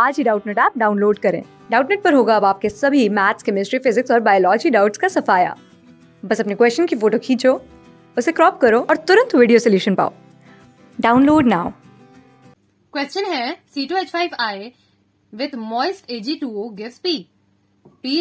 आज ही Doubtnut app download करें डाउटनेट पर होगा अब आपके सभी मैथ्स केमिस्ट्री फिजिक्स और बायोलॉजी डाउट्स का सफाया बस अपने क्वेश्चन की फोटो खींचो उसे क्रॉप करो और तुरंत वीडियो सोल्यूशन पाओ डाउनलोड नाउ क्वेश्चन है C two H five I with moist A G two O gives P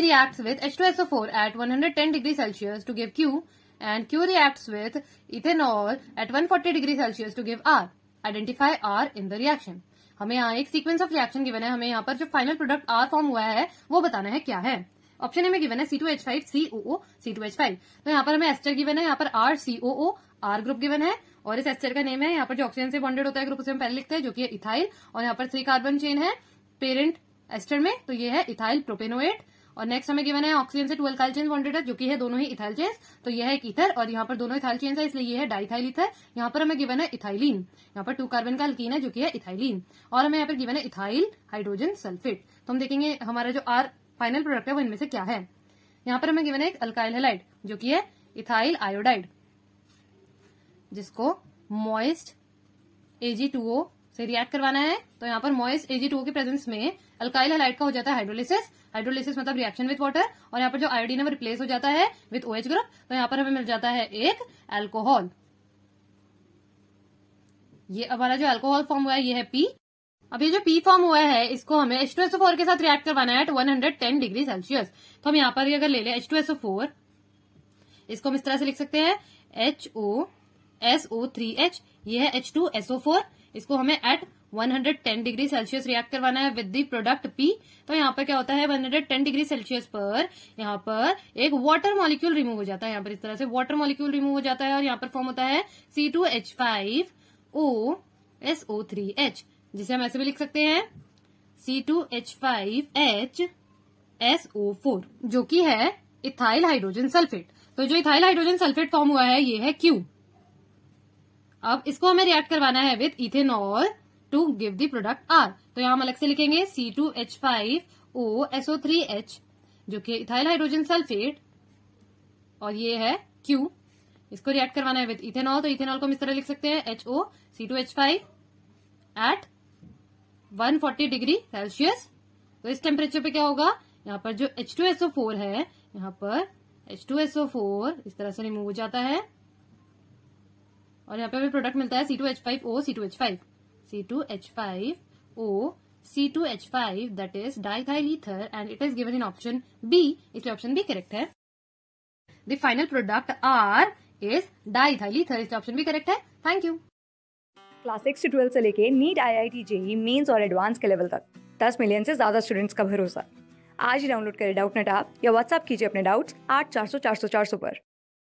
react with H two four at one hundred ten degree celsius to give Q and Q react with ethanol at one forty degree celsius to give R identify R in the reaction. हमें यहाँ एक sequence of reaction given है हमें यहाँ पर जो final product are form हुआ है वो बताना है क्या है ऑप्शन ए में गिवन है C two H five C O C two H five तो यहाँ पर हमें एस्टर गिवन है यहाँ पर R C O R group given है और इस एस्टर का नेम है यहाँ पर जो ऑक्सीजन से बॉन्डेड होता है ग्रुप उसे हम पहले लिखते हैं जो कि इथाइल और यहाँ पर थ्री कार्बन चेन है पेरेंट एस्टर में तो ये है इथाइल प्रोपेनोएट और नेक्स्ट हमें गिवन है ऑक्सीजन से ट्वेल्व काइल चेन बॉन्डेड है जो कि है दोनों ही इथाइल चेन तो यह है इथर और यहाँ पर दोनों इथाइल चेन है इसलिए यह है डाइथाइल इथर यहाँ पर हमें गिवन है इथाइलिन यहाँ पर टू कार्बन का अल्कीन है जो कि है इथाइलिन और हमें यहाँ पर गिवन है इथाइल हाइड्रोजन सल्फेट तो हम देखेंगे हमारा जो आर फाइनल प्रोडक्ट है वो इनमें से क्या है यहाँ पर हमें गिवन है एक अल्काइल हेलाइड जो कि है इथाइल आयोडाइड जिसको मॉइस्ट एजी टू ओ से रिएक्ट करवाना है तो यहाँ पर मोइस एजी टू के प्रेजेंस में अल्काइल हेलाइट का हो जाता है हाइड्रोलिसिस हाइड्रोलिसिस मतलब रिएक्शन विद वाटर और यहाँ पर जो आयोडीन है वो रिप्लेस हो जाता है विद ओएच ग्रुप तो यहाँ पर हमें मिल जाता है एक एल्कोहल ये हमारा जो एल्कोहल फॉर्म हुआ है ये है पी अब ये जो पी फॉर्म हुआ है इसको हमें एच के साथ रिएक्ट करवाना है एट 110 डिग्री सेल्सियस तो हम यहाँ पर अगर ले लें एच इसको हम इस तरह से लिख सकते हैं H O S O three H ये है एच टू एसओ फोर इसको हमें एट 110 डिग्री सेल्सियस रिएक्ट करवाना है विद दी प्रोडक्ट पी तो यहाँ पर क्या होता है 110 डिग्री सेल्सियस पर यहाँ पर एक वाटर मॉलिक्यूल रिमूव हो जाता है यहाँ पर इस तरह से वाटर मॉलिक्यूल रिमूव हो जाता है और यहाँ पर फॉर्म होता है C two H five O S O three H जिसे हम ऐसे भी लिख सकते हैं C two H five H S O four जो की है इथाइल हाइड्रोजन सल्फेट तो जो इथाइल हाइड्रोजन सल्फेट फॉर्म हुआ है ये है क्यू अब इसको हमें रिएक्ट करवाना है with ethanol to give the product R तो यहाँ हम अलग से लिखेंगे C two H five O S O three H जो कि इथाइल हाइड्रोजन सल्फेट और ये है क्यू इसको रिएक्ट करवाना है विद इथेनॉल तो इथेनॉल को हम इस तरह लिख सकते हैं H O C two H five at one forty degree celsius तो इस टेम्परेचर पे क्या होगा यहाँ पर जो एच टू एसओ फोर है यहाँ पर एच टू एसओ फोर इस तरह से रिमूव हो जाता है और यहाँ पे हमें प्रोडक्ट मिलता है C two H five O C two H five C two H five O C two H five that is diethyl ether and it is given in option B इसलिए ऑप्शन बी करेक्ट है the final product R is diethyl ether इसलिए option B correct है thank you class six से twelfth से लेके NEET I I T JEE mains और advance के level तक दस मिलियन से ज्यादा स्टूडेंट्स का भरोसा आज ही डाउनलोड करें डाउट नेट आप या व्हाट्सअप कीजिए अपने डाउट्स आठ चार सौ चार सौ चार सौ पर